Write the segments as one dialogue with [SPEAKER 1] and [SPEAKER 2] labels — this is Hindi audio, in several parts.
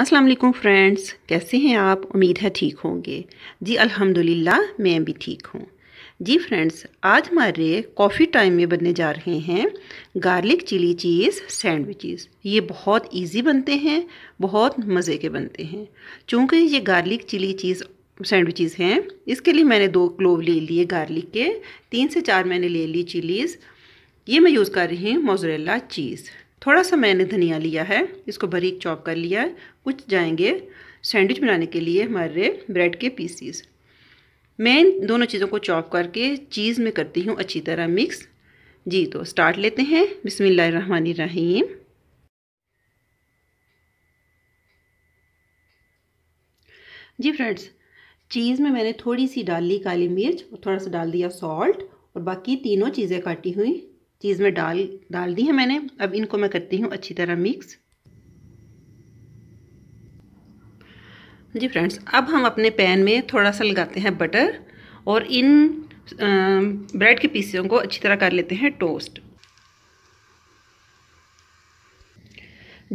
[SPEAKER 1] अस्सलाम वालेकुम फ्रेंड्स कैसे हैं आप उम्मीद है ठीक होंगे जी अल्हम्दुलिल्लाह मैं भी ठीक हूँ जी फ्रेंड्स आज हमारे कॉफ़ी टाइम में बनने जा रहे हैं गार्लिक चिली चीज़ सैंडविचेस ये बहुत इजी बनते हैं बहुत मज़े के बनते हैं चूँकि ये गार्लिक चिली चीज़ सैंडविचेस हैं इसके लिए मैंने दो क्लोव ले लिए गार्लिक के तीन से चार मैंने ले ली चिलीज़ ये मैं यूज़ कर रही हूँ मोजरेला चीज़ थोड़ा सा मैंने धनिया लिया है इसको बारीक चॉप कर लिया है कुछ जाएंगे सैंडविच बनाने के लिए हमारे ब्रेड के पीसीस मैं दोनों चीज़ों को चॉप करके चीज़ में करती हूँ अच्छी तरह मिक्स जी तो स्टार्ट लेते हैं बिसमीम जी फ्रेंड्स चीज़ में मैंने थोड़ी सी डाल ली काली मिर्च और थोड़ा सा डाल दिया सॉल्ट और बाकी तीनों चीज़ें काटी हुई चीज़ में डाल डाल दी है मैंने अब इनको मैं करती हूँ अच्छी तरह मिक्स जी फ्रेंड्स अब हम अपने पैन में थोड़ा सा लगाते हैं बटर और इन ब्रेड के पीसों को अच्छी तरह कर लेते हैं टोस्ट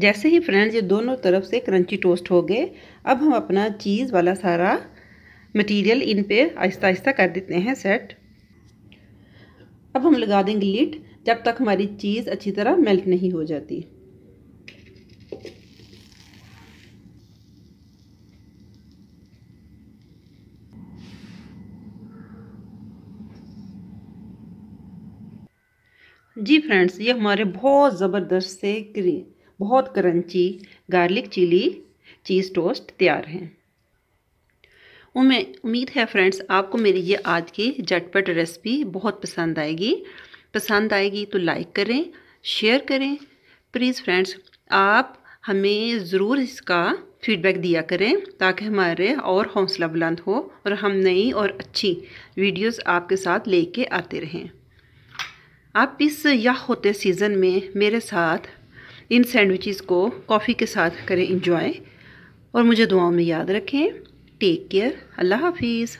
[SPEAKER 1] जैसे ही फ्रेंड्स ये दोनों तरफ से क्रंची टोस्ट हो गए अब हम अपना चीज़ वाला सारा मटेरियल इन पे आहिस्ता आहिस्ता कर देते हैं सेट अब हम लगा देंगे लिट जब तक हमारी चीज़ अच्छी तरह मेल्ट नहीं हो जाती जी फ्रेंड्स ये हमारे बहुत ज़बरदस्त से बहुत crunchy garlic chilli cheese toast तैयार हैं उम्मीद है फ्रेंड्स आपको मेरी ये आज की झटपट रेसिपी बहुत पसंद आएगी पसंद आएगी तो लाइक करें शेयर करें प्लीज़ फ्रेंड्स आप हमें ज़रूर इसका फीडबैक दिया करें ताकि हमारे और हौसला बुलंद हो और हम नई और अच्छी वीडियोस आपके साथ लेके आते रहें आप इस या होते सीज़न में मेरे साथ इन सैंडविचेस को कॉफ़ी के साथ करें इंजॉय और मुझे दुआओं में याद रखें टेक केयर अल्लाह हाफिज़